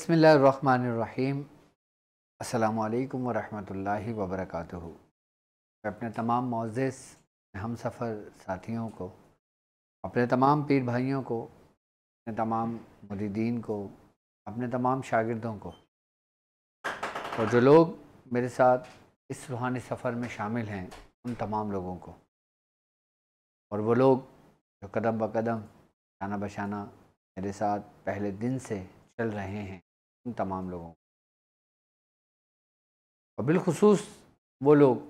बसमीम् अल्लाम वरहमल वबरक मैं अपने तमाम मोज़ हम सफ़र साथियों को अपने तमाम पीर भाइयों को अपने तमाम मुरीदीन को अपने तमाम शागिदों को और जो लोग मेरे साथ इस रूहानी सफ़र में शामिल हैं उन तमाम लोगों को और वो लोग जो कदम ब कदम शाना बशाना मेरे साथ पहले दिन से चल रहे हैं इन तमाम लोगों और बिलखसूस वो लोग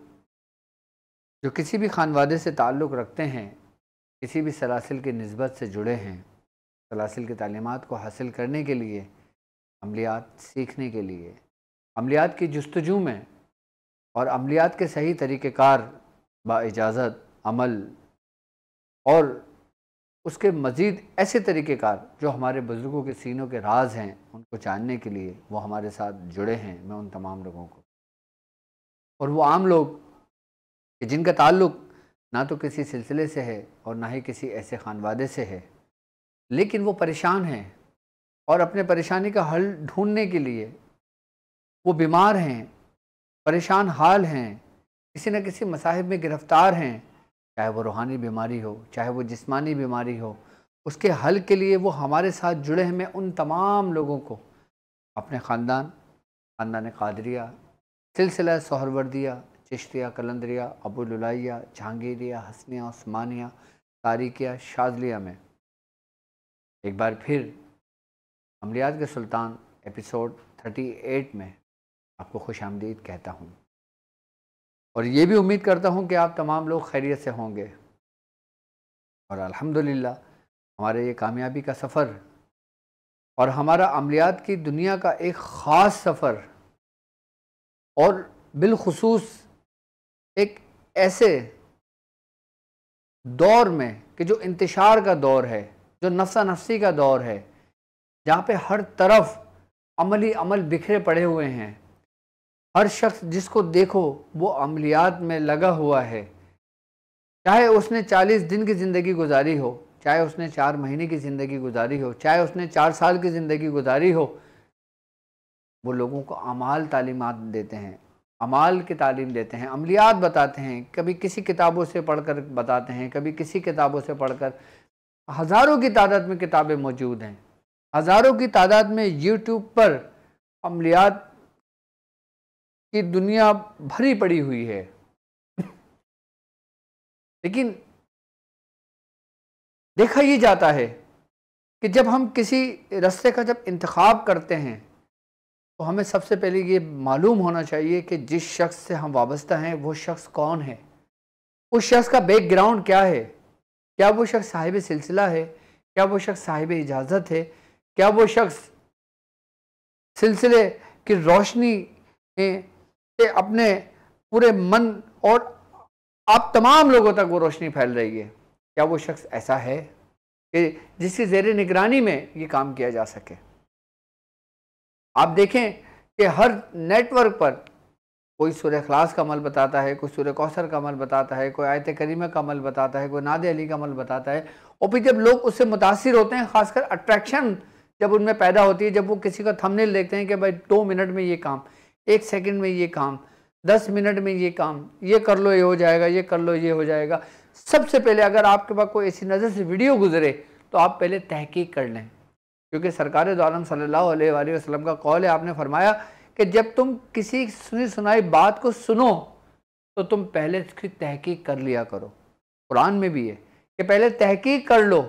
जो किसी भी खानवादे से ताल्लुक़ रखते हैं किसी भी सलासिल के नस्बत से जुड़े हैं सलासिल की तलीमत को हासिल करने के लिए अमलियात सीखने के लिए अमलियात की जस्तजू में और अमलियात के सही तरीक़ार बाजाज़त अमल और उसके मज़ीद ऐसे तरीक़ेकार जो हमारे बुज़ुर्गों के सीनों के राज हैं उनको जानने के लिए वो हमारे साथ जुड़े हैं मैं उन तमाम लोगों को और वो आम लोग जिनका ताल्लुक़ ना तो किसी सिलसिले से है और ना ही किसी ऐसे खानवादे से है लेकिन वो परेशान हैं और अपने परेशानी का हल ढूंढने के लिए वो बीमार हैं परेशान हाल हैं किसी न किसी मसाहब में गिरफ़्तार हैं चाहे वो रूहानी बीमारी हो चाहे वो जिस्मानी बीमारी हो उसके हल के लिए वो हमारे साथ जुड़े हैं मैं उन तमाम लोगों को अपने ख़ानदान ख़ानदान कादरिया सिलसिला सहरवर्दिया चिश्तिया कलंदरिया अबुलया जहांगीरिया हसनिया उस्मानिया तारिकिया शाजलिया में एक बार फिर अमलियात के सुल्तान एपिसोड 38 में आपको खुश आमदीद कहता हूँ और ये भी उम्मीद करता हूँ कि आप तमाम लोग खैरियत से होंगे और अल्हम्दुलिल्लाह हमारे ये कामयाबी का सफ़र और हमारा अमलियात की दुनिया का एक ख़ास सफ़र और बिलखसूस एक ऐसे दौर में कि जो इंतशार का दौर है जो नफसा नफसी का दौर है जहाँ पे हर तरफ अमली अमल बिखरे पड़े हुए हैं हर शख्स जिसको देखो वो अमलियात में लगा हुआ है चाहे उसने चालीस दिन की ज़िंदगी गुजारी हो चाहे उसने चार महीने की ज़िंदगी गुजारी हो चाहे उसने चार साल की ज़िंदगी गुजारी हो वो लोगों को अमाल तालीमत देते हैं अमाल की तालीम देते हैं अमलियात बताते हैं कभी किसी किताबों से पढ़कर बताते हैं कभी किसी किताबों से पढ़कर हज़ारों की तादाद में किताबें मौजूद हैं हज़ारों की तादाद में यूट्यूब पर अमलियात कि दुनिया भरी पड़ी हुई है लेकिन देखा ये जाता है कि जब हम किसी रास्ते का जब इंतखब करते हैं तो हमें सबसे पहले ये मालूम होना चाहिए कि जिस शख्स से हम वाबस्ता हैं वो शख्स कौन है उस शख्स का बैकग्राउंड क्या है क्या वो शख्स साहिब सिलसिला है क्या वो शख्स साहिब इजाज़त है क्या वो शख्स सिलसिले की रोशनी अपने पूरे मन और आप तमाम लोगों तक वो रोशनी फैल रही है क्या वो शख्स ऐसा है कि जिसकी जेर निगरानी में ये काम किया जा सके आप देखें कि हर नेटवर्क पर कोई सूर्य खलास का अमल बताता है कोई सूर्य कौसर का अमल बताता है कोई आयत करीमा का अमल बताता है कोई नाद अली का अमल बताता है और फिर जब लोग उससे मुतासर होते हैं ख़ासकर अट्रैक्शन जब उनमें पैदा होती है जब वो किसी का थंबनेल देखते हैं कि भाई दो मिनट में ये काम एक सेकंड में ये काम दस मिनट में ये काम ये कर लो ये हो जाएगा ये कर लो ये हो जाएगा सबसे पहले अगर आपके पास कोई ऐसी नज़र से वीडियो गुजरे तो आप पहले तहकीक कर लें क्योंकि सरकार दोम सल्ला वसलम का कौल है आपने फरमाया कि जब तुम किसी सुनी सुनाई बात को सुनो तो तुम पहले उसकी तहकीक कर लिया करो कुरान में भी है कि पहले तहकीक कर लो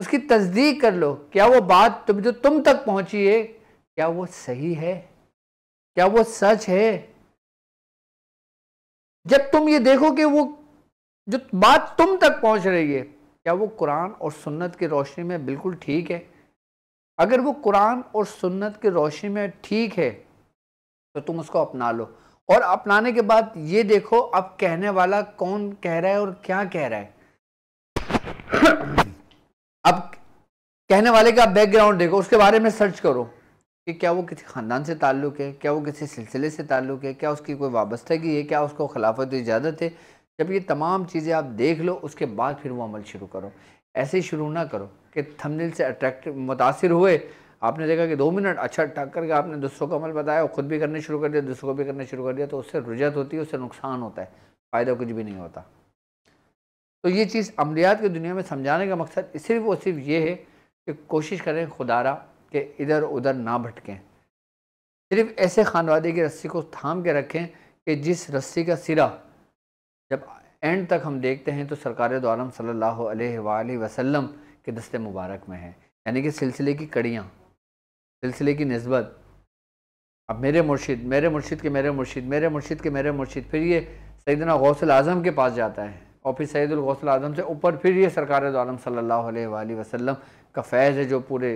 उसकी तस्दीक कर लो क्या वो बात तुम जो तुम तक पहुंची है क्या वो सही है क्या वो सच है जब तुम ये देखो कि वो जो बात तुम तक पहुंच रही है क्या वो कुरान और सुन्नत की रोशनी में बिल्कुल ठीक है अगर वो कुरान और सुन्नत की रोशनी में ठीक है तो तुम उसको अपना लो और अपनाने के बाद ये देखो अब कहने वाला कौन कह रहा है और क्या कह रहा है अब कहने वाले का बैकग्राउंड देखो उसके बारे में सर्च करो कि क्या वो किसी ख़ानदान से ताल्लुक़ है क्या वो किसी सिलसिले से ताल्लुक़ है क्या उसकी कोई वाबस्तगी है क्या उसको खिलाफत इजाज़त है जब ये तमाम चीज़ें आप देख लो उसके बाद फिर वो अमल शुरू करो ऐसे ही शुरू ना करो कि थमदिल से अट्रैक्टिव मुतासर हुए आपने देखा कि दो मिनट अच्छा टक करके आपने दूसरों को अमल बताया और ख़ुद भी करने शुरू कर दिया दूसरों को भी करना शुरू कर दिया तो उससे रुझत होती है उससे नुकसान होता है फ़ायदा कुछ भी नहीं होता तो ये चीज़ अमलियात की दुनिया में समझाने का मकसद सिर्फ और सिर्फ ये है कि कोशिश करें खुदारा कि इधर उधर ना भटकें सिर्फ ऐसे खानवादे की रस्सी को थाम के रखें कि जिस रस्सी का सिरा जब एंड तक हम देखते हैं तो सरकार दो सल्ला वसलम के दस्ते मुबारक में है यानी कि सिलसिले की कड़ियाँ सिलसिले की नस्बत अब मेरे मुर्शिद मेरे मुर्शिद के मेरे मुर्शिद मेरे मुर्शिद के मेरे मुर्शिद फिर ये सैदना गौसल आज़म के पास जाता है और फिर सैदुल गौसल आज़म से ऊपर फिर ये सरकार दो सल्ला वसलम का फैज़ है जो पूरे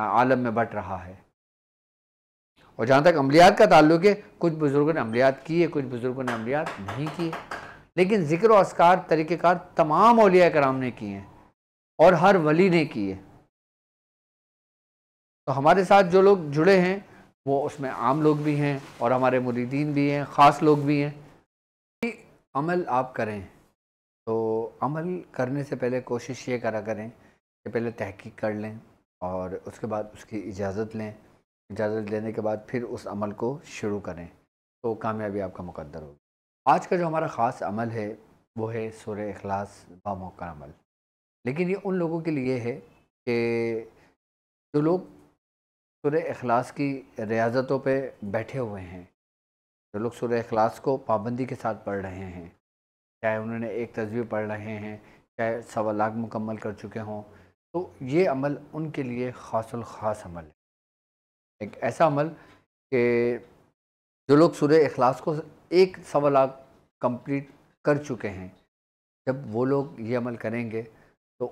आलम में बट रहा है और जहाँ तक अमलियात का ताल्लुक है कुछ बुज़ुर्गों ने अमलियात किए कुछ बुज़ुर्गों ने अमलियात नहीं किए लेकिन ज़िक्र असकार तरीक़ेकार तमाम अलिया कराम ने किए हैं और हर वली ने किए तो हमारे साथ जो लोग जुड़े हैं वो उसमें आम लोग भी हैं और हमारे मुरीदीन भी हैं ख़ास लोग भी हैं अमल आप करें तो अमल करने से पहले कोशिश ये करा करें कि पहले तहकीक कर लें और उसके बाद उसकी इजाज़त लें इजाज़त लेने के बाद फिर उस अमल को शुरू करें तो कामयाबी आपका मुकद्दर होगी आज का जो हमारा ख़ास अमल है वो है सुर अखलास बामौका अमल लेकिन ये उन लोगों के लिए है कि जो लोग सुर अखलास की रियाजतों पे बैठे हुए हैं जो लोग सुर अखलास को पाबंदी के साथ पढ़ रहे हैं चाहे उन्होंने एक तस्वीर पढ़ रहे हैं चाहे सवा लाख मुकम्मल कर चुके हों तो ये अमल उनके लिए खासल ख़ास अमल है एक ऐसा अमल कि जो लोग सूर्य अखलास को एक सवा लाख कम्प्लीट कर चुके हैं जब वो लोग ये अमल करेंगे तो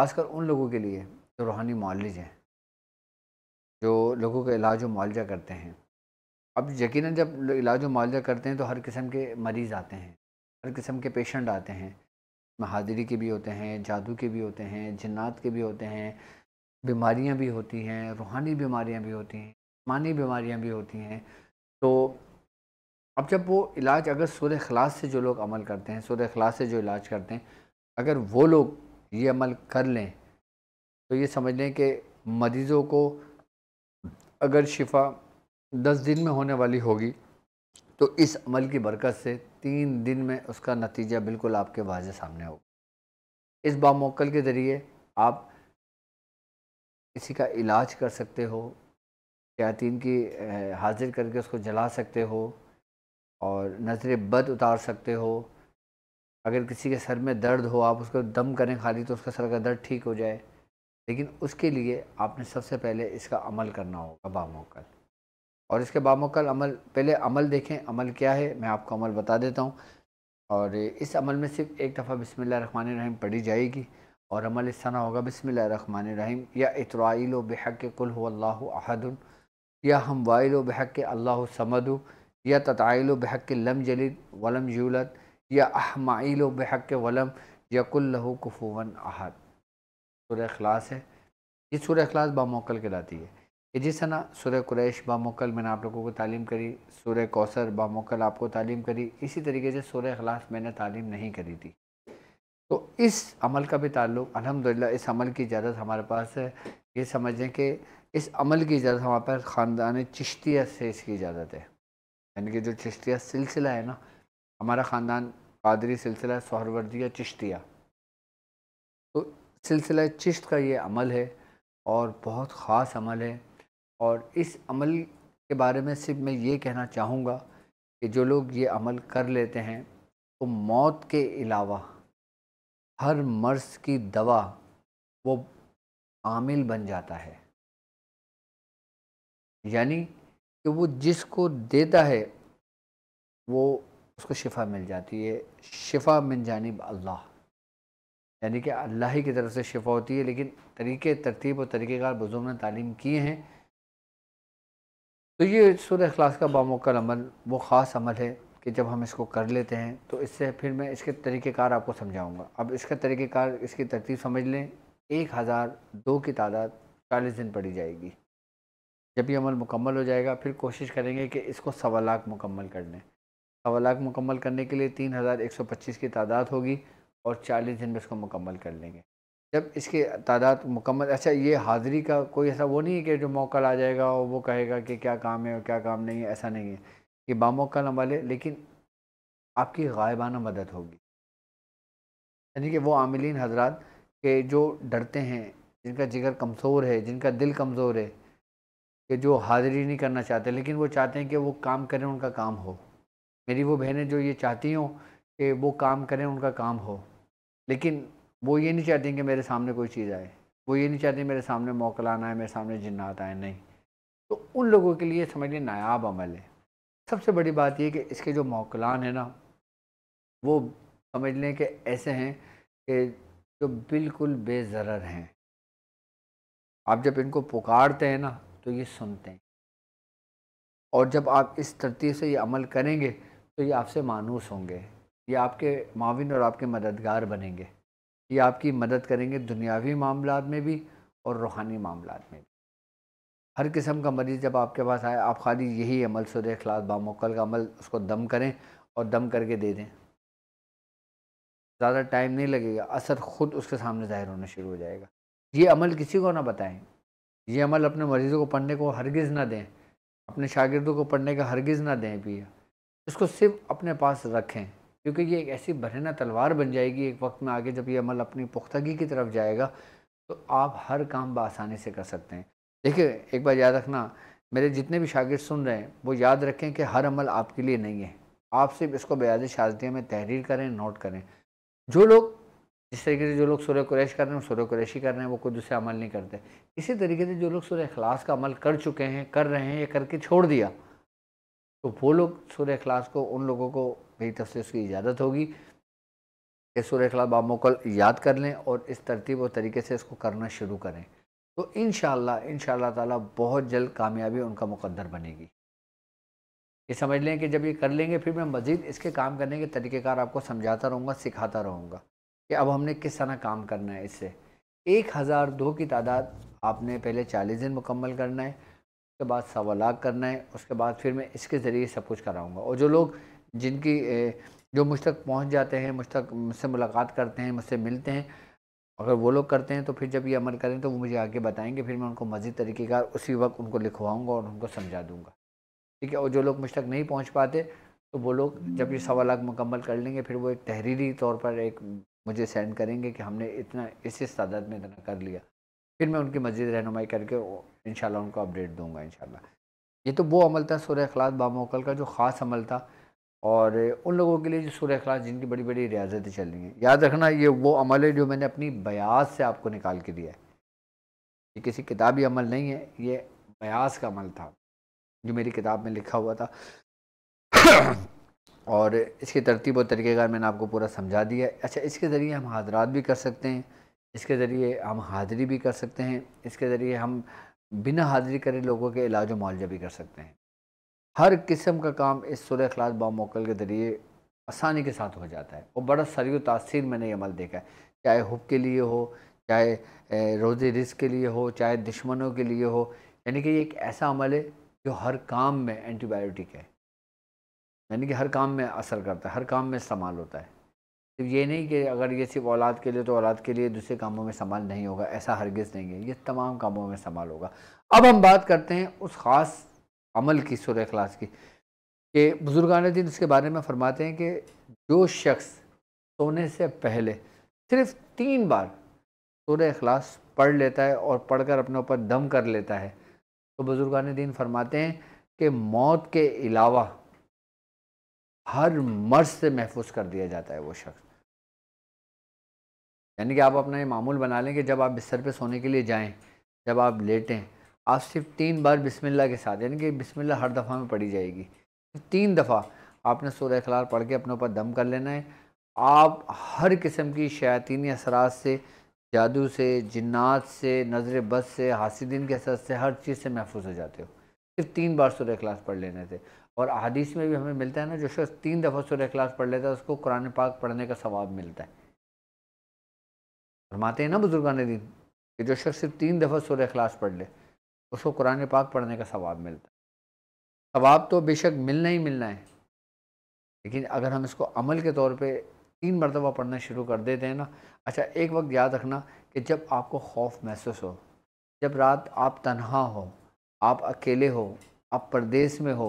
खासकर उन लोगों के लिए जो रूहानी मालज हैं जो लोगों का इलाज व मुआवजा करते हैं अब यकीनन जब इलाज व मुआवजा करते हैं तो हर किस्म के मरीज़ आते हैं हर किस्म के पेशेंट आते हैं महादरी के भी होते हैं जादू के भी होते हैं जन्ात के भी होते हैं बीमारियाँ भी होती हैं रूहानी बीमारियाँ भी होती हैं मानी बीमारियाँ भी होती हैं तो अब जब वो इलाज अगर सूर्य खलास से जो लोग अमल करते हैं सूर्य खलास से जो इलाज करते हैं अगर वो लोग ये अमल कर लें तो ये समझ लें कि मरीज़ों को अगर शिफा दस दिन में होने वाली होगी तो इस अमल की बरकत से तीन दिन में उसका नतीजा बिल्कुल आपके वाज सामने होगा इस बामोकल के ज़रिए आप किसी का इलाज कर सकते हो शयातीन की हाजिर करके उसको जला सकते हो और नज़र बद उतार सकते हो अगर किसी के सर में दर्द हो आप उसको दम करें खाली तो उसका सर का दर्द ठीक हो जाए लेकिन उसके लिए आपने सबसे पहले इसका अमल करना होगा बामोकल और इसके बामकल अमल पहले अमल देखें अमल क्या है मैं आपको अमल बता देता हूँ और इस अमल में सिर्फ एक दफ़ा रहीम पढ़ी जाएगी और अमल इस तरह होगा रहीम या इतराइल बहक कुल अहदन या हम वाइल बहक अल्लाह समद या तताइल बहक लम जलीद वलम जूलत या अहमाइल बहक वलम यकुल्लहु कफूवन अहद सूर्य अखलास है ये सूर्य अखलास बामौकल कहलाती है जिस है ना सूर्य कुरैश बामोकल मैंने आप लोगों को तालीम करी सूर्य कौसर बामोकल आपको तालीम करी इसी तरीके से सूर्य अखलास मैंने तालीम नहीं करी थी तो इस अमल का भी ताल्लुक अलहमदिल्ला इस अमल की इजाज़त हमारे पास है ये समझें कि इस अमल की इजाज़त हमारे पास ख़ानदान चश्तिया से इसकी इजाज़त है यानी कि जो चश्तिया सिलसिला है ना हमारा ख़ानदान कादरी सिलसिला सहरवर्दिया चश्तिया तो सिलसिला चिश्त का ये अमल है और बहुत ख़ास अमल है और इस अमल के बारे में सिर्फ मैं ये कहना चाहूँगा कि जो लोग ये अमल कर लेते हैं तो मौत के अलावा हर मर्ज़ की दवा वो आमिल बन जाता है यानी कि वो जिसको देता है वो उसको शिफा मिल जाती है शिफा मिन जानब अल्लाह यानी कि अल्लाह ही की तरफ से शिफा होती है लेकिन तरीके तरतीब और तरीक़ेकार बुज़ुर्ग ने तालीम किए हैं तो ये सूर्य अखलास का बामोकल अमल वो ख़ास अमल है कि जब हम इसको कर लेते हैं तो इससे फिर मैं इसके तरीक़ेकार आपको समझाऊंगा अब इसका तरीक़ेकार इसकी तरतीब समझ लें एक हज़ार दो की तादाद चालीस दिन पड़ी जाएगी जब ये अमल मुकम्मल हो जाएगा फिर कोशिश करेंगे कि इसको सवा लाख मुकम्मल कर लें सवा लाख मुकम्मल करने के लिए तीन हज़ार एक सौ पच्चीस की तादाद होगी और चालीस दिन में इसको मुकम्मल कर लेंगे जब इसके तादाद मुकम्मल अच्छा ये हाज़िरी का कोई ऐसा वो नहीं है कि जो मौकल आ जाएगा और वो कहेगा कि क्या काम है और क्या काम नहीं है ऐसा नहीं है कि बामौकल वाले लेकिन आपकी गायबाना मदद होगी यानी कि वो आमिलीन हजरात के जो डरते हैं जिनका जिगर कमज़ोर है जिनका दिल कमज़ोर है कि जो हाज़िरी नहीं करना चाहते लेकिन वो चाहते हैं कि वो काम करें उनका काम हो मेरी वो बहनें जो ये चाहती हों कि वो काम करें उनका काम हो लेकिन वो ये नहीं चाहती कि मेरे सामने कोई चीज़ आए वो ये नहीं चाहती मेरे सामने मौकलाना है मेरे सामने जिन्नात आए नहीं तो उन लोगों के लिए समझ समझिए नायाब अमल है सबसे बड़ी बात यह कि इसके जो मौकलान है ना वो समझ लें कि ऐसे हैं कि जो बिल्कुल बेज़र हैं आप जब इनको पुकारते हैं ना तो ये सुनते हैं और जब आप इस तरतीब से ये अमल करेंगे तो ये आपसे मानूस होंगे ये आपके माविन और आपके मददगार बनेंगे ये आपकी मदद करेंगे दुनियावी मामला में भी और रूहानी मामला में भी हर किस्म का मरीज़ जब आपके पास आए आप खाली यही अमल सुर अखलास बामोकल का अमल उसको दम करें और दम करके दे दें ज़्यादा टाइम नहीं लगेगा असर ख़ुद उसके सामने ज़ाहिर होना शुरू हो जाएगा ये अमल किसी को ना बताएं ये अमल अपने मरीज़ों को पढ़ने को हरगिज़ ना दें अपने शागिदों को पढ़ने का हरगिज़ ना दें भी इसको सिर्फ अपने पास रखें क्योंकि ये एक ऐसी बरहना तलवार बन जाएगी एक वक्त में आगे जब ये अमल अपनी पुख्तगी की तरफ जाएगा तो आप हर काम बसानी से कर सकते हैं देखिए एक बार याद रखना मेरे जितने भी शागिद सुन रहे हैं वो याद रखें कि हर अमल आपके लिए नहीं है आप सिर्फ इसको बयाज शाजिया में तहरीर करें नोट करें जो लोग जिस तरीके से जो लोग सूर्य कुरेश कर रहे हैं सूर्य कुरेशी कर रहे हैं वो कोई दूसरे अमल नहीं करते इसी तरीके से जो लोग सुर अखलास का अमल कर चुके हैं कर रहे हैं या करके छोड़ दिया तो वो लोग सूर्य अखलास को उन लोगों को मेरी तरफ से उसकी इजाज़त होगी कि सूर्य अखलास बामोकल याद कर लें और इस तरतीब और तरीके से इसको करना शुरू करें तो इन शाला ताला बहुत जल्द कामयाबी उनका मुकद्दर बनेगी ये समझ लें कि जब ये कर लेंगे फिर मैं मज़ीद इसके काम करने के तरीक़ेकार आपको समझाता रहूँगा सिखाता रहूँगा कि अब हमने किस तरह काम करना है इससे एक हज़ार दो की तादाद आपने पहले चालीस दिन मुकम्मल करना है उसके बाद सवालाग करना है उसके बाद फिर मैं इसके ज़रिए सब कुछ कराऊँगा और जो लोग जिनकी जो मुझ तक पहुँच जाते हैं मुझ तक मुझसे मुलाकात करते हैं मुझसे मिलते हैं अगर वो लोग करते हैं तो फिर जब ये अमल करें तो वो मुझे आगे बताएंगे फिर मैं उनको मज़ीद तरीक़ेकार उसी वक्त उनको लिखवाऊँगा और उनको समझा दूँगा ठीक है और जो लोग मुझ तक नहीं पहुँच पाते तो वो लोग जब ये सवाल मुकम्मल कर लेंगे फिर वो एक तहरीरी तौर पर एक मुझे सेंड करेंगे कि हमने इतना इस इस तादाद में इतना कर लिया फिर मैं उनकी मज़ीद रहनुमाई करके इन उनको अपडेट दूँगा इन ये तो वो अमल था सूर्य अखलात बामोकल का जो ख़ास अमल था और उन लोगों के लिए जो सूर्य अखलात जिनकी बड़ी बड़ी रियाजतें चल रही हैं याद रखना ये वो अमल है जो मैंने अपनी बयास से आपको निकाल के दिया है ये किसी किताबी अमल नहीं है ये बयास का अमल था जो मेरी किताब में लिखा हुआ था और इसकी तरतीब और तरीक़ेकार मैंने आपको पूरा समझा दिया अच्छा इसके ज़रिए हम हाजरात भी कर सकते हैं इसके ज़रिए हम हाज़री भी कर सकते हैं इसके ज़रिए हम बिना हाजिरी करे लोगों के इलाज और मुआवजा भी कर सकते हैं हर किस्म का काम इस सुलह अखलास बामोकल के ज़रिए आसानी के साथ हो जाता है और बड़ा सरियो तासीर मैंने ये अमल देखा है चाहे हुब के लिए हो चाहे रोज़े रिस्क के लिए हो चाहे दुश्मनों के लिए हो यानी कि ये एक ऐसा अमल है जो हर काम में एंटीबायोटिक है यानी कि हर काम में असर करता है हर काम में इस्तेमाल होता है सिर्फ ये नहीं कि अगर ये सिर्फ औलाद के लिए तो औलाद के लिए दूसरे कामों में संभाल नहीं होगा ऐसा हरगिज़ नहीं है ये तमाम कामों में संभाल होगा अब हम बात करते हैं उस ख़ास अमल की सुर अखलास की कि बुज़ुर्गान दिन इसके बारे में फरमाते हैं कि जो शख्स सोने से पहले सिर्फ तीन बार सुर अखलास पढ़ लेता है और पढ़ कर अपने ऊपर दम कर लेता है तो बुज़ुर्गान दिन फरमाते हैं कि मौत के अलावा हर मर्ज से महफूज कर दिया जाता है वो शख्स यानी कि आप अपना ये मामूल बना लें कि जब आप बिस्तर पे सोने के लिए जाएं जब आप लेटें आप सिर्फ तीन बार बिस्मिल्लाह के साथ यानी कि बिस्मिल्लाह हर दफ़ा में पढ़ी जाएगी तीन दफ़ा आपने सूर्य खलार पढ़ के अपने ऊपर दम कर लेना है आप हर किस्म की शयातीनी असरात से जादू से जन्ात से नज़र बस से हासिदीन के असर से हर चीज़ से महफूज हो जाते हो सिर्फ तीन बार सूर्य खलास पढ़ लेने से और अदीस में भी हमें मिलता है ना जो शख्स तीन दफ़ा सूर्य खिलास पढ़ लेता है उसको कुरान पाक पढ़ने का सवाब मिलता है फरमाते हैं ना बुजुर्गान दिन कि जो शख्स सिर्फ तीन दफ़ा सूर्य अखलास पढ़ ले उसको कुरान पाक पढ़ने का सवाब मिलता है सवाब तो बेशक मिलना ही मिलना है लेकिन अगर हम इसको अमल के तौर पे तीन मरतबा पढ़ना शुरू कर देते हैं ना अच्छा एक वक्त याद रखना कि जब आपको खौफ महसूस हो जब रात आप तनहा हो आप अकेले हो आप परदेस में हो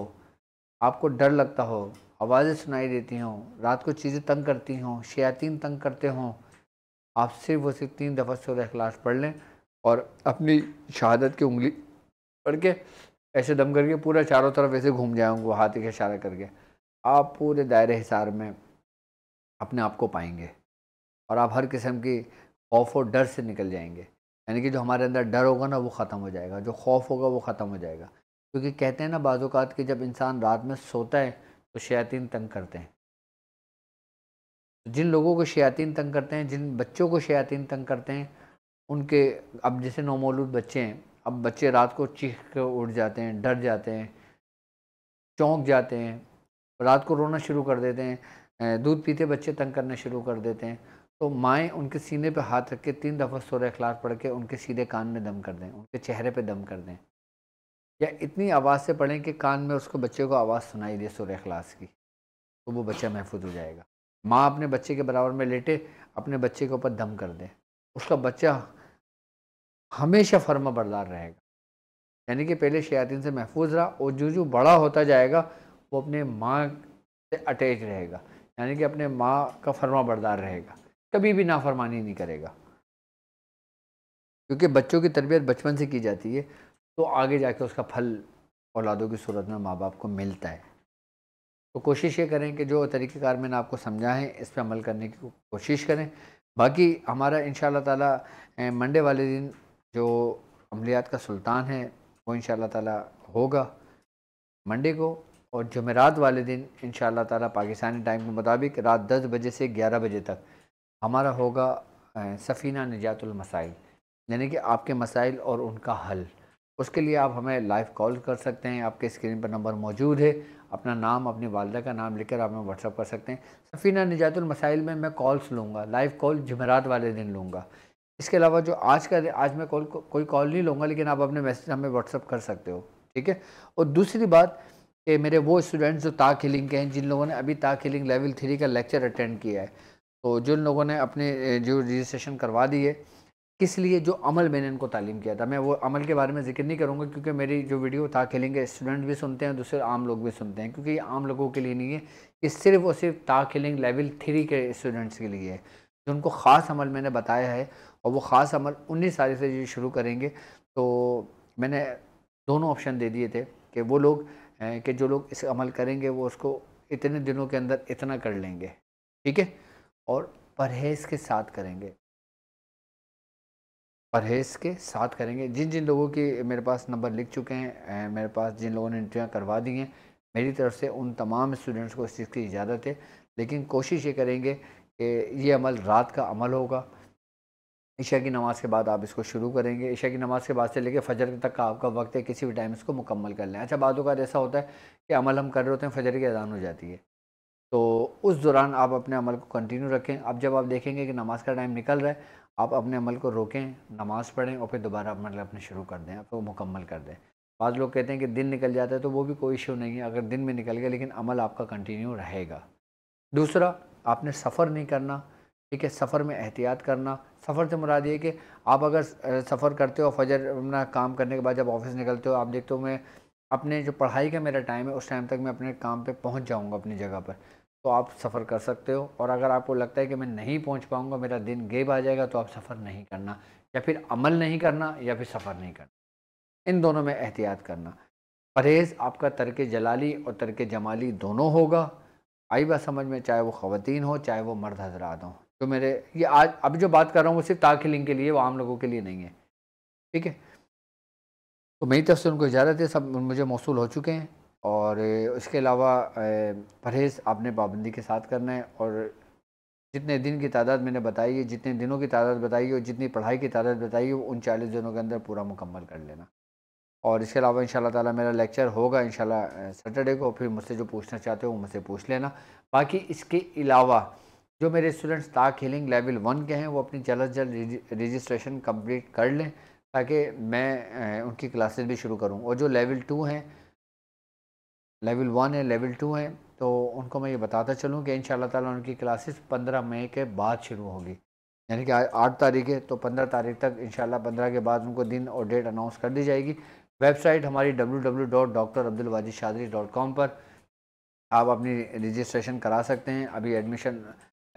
आपको डर लगता हो आवाज़ें सुनाई देती हों रात को चीज़ें तंग करती हों शयातीन तंग करते हों आप सिर्फ वो सिर्फ तीन दफ़ा सुर अखलास पढ़ लें और अपनी शहादत की उंगली पढ़ के ऐसे दम करके पूरा चारों तरफ ऐसे घूम जाए उनको का इशारा करके आप पूरे दायरे हिसार में अपने आप को पाएंगे और आप हर किस्म की खौफ और डर से निकल जाएंगे यानी कि जो हमारे अंदर डर होगा ना वो ख़त्म हो जाएगा जो खौफ होगा वो ख़त्म हो जाएगा क्योंकि कहते हैं ना बाज़ात कि जब इंसान रात में सोता है तो शैतिन तंग करते हैं जिन लोगों को शयातीन तंग करते हैं जिन बच्चों को शयातीन तंग करते हैं उनके अब जैसे नोमोलूद बच्चे हैं अब बच्चे रात को चीख कर उठ जाते हैं डर जाते हैं चौंक जाते हैं रात को रोना शुरू कर देते हैं दूध पीते बच्चे तंग करना शुरू कर देते हैं तो माएँ उनके सीने पर हाथ रख के तीन दफ़ा सोर अखलाक पढ़ के उनके सीधे कान में दम कर दें उनके चेहरे पर दम कर दें या इतनी आवाज़ से पढ़ें कि कान में उसको बच्चे को आवाज़ सुनाई दे सोर अखलास की तो वो बच्चा महफूज हो जाएगा माँ अपने बच्चे के बराबर में लेटे अपने बच्चे के ऊपर दम कर दे उसका बच्चा हमेशा फर्मा बरदार रहेगा यानी कि पहले शयातीन से महफूज रहा और जो जो बड़ा होता जाएगा वो अपने माँ से अटैच रहेगा यानी कि अपने माँ का फर्मा बरदार रहेगा कभी भी नाफरमानी नहीं करेगा क्योंकि बच्चों की तरबियत बचपन से की जाती है तो आगे जाके उसका फल औलादों की सूरत में माँ बाप को मिलता है तो कोशिश ये करें कि जो तरीक़ेकार मैंने आपको समझाएँ इस पर अमल करने की कोशिश करें बाकी हमारा इन ताला मंडे वाले दिन जो अमलियात का सुल्तान है वो इन ताला होगा मंडे को और जमेरात वाले दिन इन ताला पाकिस्तानी टाइम के मुताबिक रात दस बजे से ग्यारह बजे तक हमारा होगा सफ़ीना निजातुलमसाइल यानी कि आपके मसाइल और उनका हल उसके लिए आप हमें लाइव कॉल कर सकते हैं आपके स्क्रीन पर नंबर मौजूद है अपना नाम अपनी वालदा का नाम लिखकर आप हमें व्हाट्सअप कर सकते हैं सफ़ीना निजातुल मसाइल में मैं कॉल्स लूँगा लाइव कॉल जमेरात वाले दिन लूँगा इसके अलावा जो आज का आज मैं कॉल को, कोई कॉल नहीं लूँगा लेकिन आप अपने मैसेज हमें व्हाट्सअप कर सकते हो ठीक है और दूसरी बात कि मेरे वो स्टूडेंट्स जो ताक हिलिंग के हैं जिन लोगों ने अभी ताक हिलिंग लेवल थ्री का लेक्चर अटेंड किया है तो जिन लोगों ने अपने जो रजिस्ट्रेशन करवा दी है किस लिए जो अमल मैंने इनको तालीम किया था मैं वो अमल के बारे में जिक्र नहीं करूँगा क्योंकि मेरी जो वीडियो था खेलेंगे स्टूडेंट भी सुनते हैं दूसरे आम लोग भी सुनते हैं क्योंकि ये आम लोगों के लिए नहीं है ये सिर्फ और सिर्फ ता खेलेंगे लेवल थ्री के स्टूडेंट्स के लिए है जो उनको ख़ास अमल मैंने बताया है और वो ख़ास अमल उन्नीस तारीख से जो शुरू करेंगे तो मैंने दोनों ऑप्शन दे दिए थे कि वो लोग कि जो लोग इस अमल करेंगे वो उसको इतने दिनों के अंदर इतना कर लेंगे ठीक है और परहेज़ के साथ करेंगे परहेज के साथ करेंगे जिन जिन लोगों की मेरे पास नंबर लिख चुके हैं मेरे पास जिन लोगों ने इंटरव्यू करवा दी हैं मेरी तरफ से उन तमाम स्टूडेंट्स को इस चीज़ की इजाज़त है लेकिन कोशिश ये करेंगे कि ये अमल रात का अमल होगा ईशा की नमाज़ के बाद आप इसको शुरू करेंगे ईशा की नमाज़ के बाद से लेकर फजर तक का आपका वक्त है किसी भी टाइम इसको मुकम्मल कर लें अच्छा बाद तो ऐसा होता है कि अमल हम कर रहे होते हैं फजर की अजान हो जाती है तो उस दौरान आप अपने अमल को कंटिन्यू रखें अब जब आप देखेंगे कि नमाज़ का टाइम निकल रहा है आप अपने अमल को रोकें नमाज़ पढ़ें और फिर दोबारा मतलब अपने शुरू कर दें तो मुकम्मल कर दें बाद लोग कहते हैं कि दिन निकल जाता है तो वो भी कोई इशू नहीं है अगर दिन में निकल गया लेकिन अमल आपका कंटिन्यू रहेगा दूसरा आपने सफ़र नहीं करना ठीक है सफ़र में एहतियात करना सफ़र से मुराद ये कि आप अगर सफ़र करते हो फजर अपना काम करने के बाद जब ऑफिस निकलते हो आप देखते हो मैं अपने जो पढ़ाई का मेरा टाइम है उस टाइम तक मैं अपने काम पे पहुंच जाऊंगा अपनी जगह पर तो आप सफ़र कर सकते हो और अगर आपको लगता है कि मैं नहीं पहुंच पाऊंगा मेरा दिन गेब आ जाएगा तो आप सफ़र नहीं करना या फिर अमल नहीं करना या फिर सफ़र नहीं करना इन दोनों में एहतियात करना परहेज़ आपका तरक जलाली और तरक जमाली दोनों होगा आई बात समझ में चाहे वो ख़वान हो चाहे वो मर्द हजरात हों जो तो मेरे ये आज अब जो बात कर रहा हूँ वो सिर्फ ताकिलिंग के लिए वो आम लोगों के लिए नहीं है ठीक है तो मेरी तरफ से उनको इजाज़त है सब मुझे मौसू हो चुके हैं और इसके अलावा परहेज़ आपने पाबंदी के साथ करना है और जितने दिन की तादाद मैंने बताई है जितने दिनों की तादाद बताई है और जितनी पढ़ाई की तादाद बताई है उन चालीस दिनों के अंदर पूरा मुकम्मल कर लेना और इसके अलावा इन ताला मेरा लेक्चर होगा इन सैटरडे को फिर मुझसे जो पूछना चाहते हो वो मुझसे पूछ लेना बाकी इसके अलावा जो मेरे स्टूडेंट्स ताक हीलिंग लेवल वन के हैं वो अपनी जल्द जल्द रजिस्ट्रेशन कंप्लीट कर लें ताकि मैं उनकी क्लासेस भी शुरू करूँ और जो लेवल टू हैं लेवल वन है लेवल टू है तो उनको मैं ये बताता चलूँ कि इन ताला उनकी क्लासेस पंद्रह मई के बाद शुरू होगी यानी कि आठ तारीख है तो पंद्रह तारीख तक इन पंद्रह के बाद उनको दिन और डेट अनाउंस कर दी जाएगी वेबसाइट हमारी W W dot doctor Abdul Wajid Shadri dot com पर आप अपनी रजिस्ट्रेशन करा सकते हैं अभी एडमिशन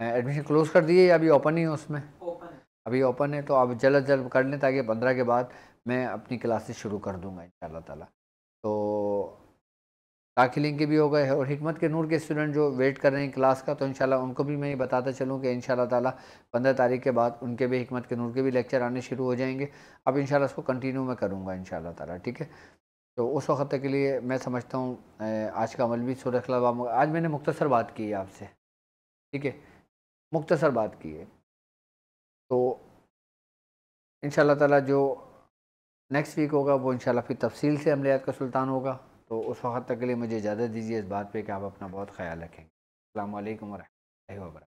एडमिशन क्लोज कर दिए अभी ओपन ही है उसमें ओपन अभी ओपन है तो आप जल्द जल्द कर लें ताकि पंद्रह के बाद मैं अपनी क्लासेस शुरू कर दूँगा इन ताला तो आखिलिंग के भी हो गए और हमत के नूर के स्टूडेंट जो वेट कर रहे हैं क्लास का तो इन उनको भी मैं ये बताता चलूँ कि इन ताला पंद्रह तारीख के बाद उनके भी हमत के नूर के भी लेक्चर आने शुरू हो जाएंगे अब इन उसको कंटिन्यू मैं करूँगा इन ताला ठीक है तो उस वक्त के लिए मैं समझता हूँ आज का अमल भी सूरख आज मैंने मुख्तसर बात की है आपसे ठीक है मुख्तसर बात की है तो इन ताला जो नेक्स्ट वीक होगा वो इन फिर तफसील से अमलियात का सुल्तान होगा तो उस वक्त तक के लिए मुझे इजाज़त दीजिए इस बात पे कि आप अपना बहुत ख्याल रखें अल्लाम वरह वर्क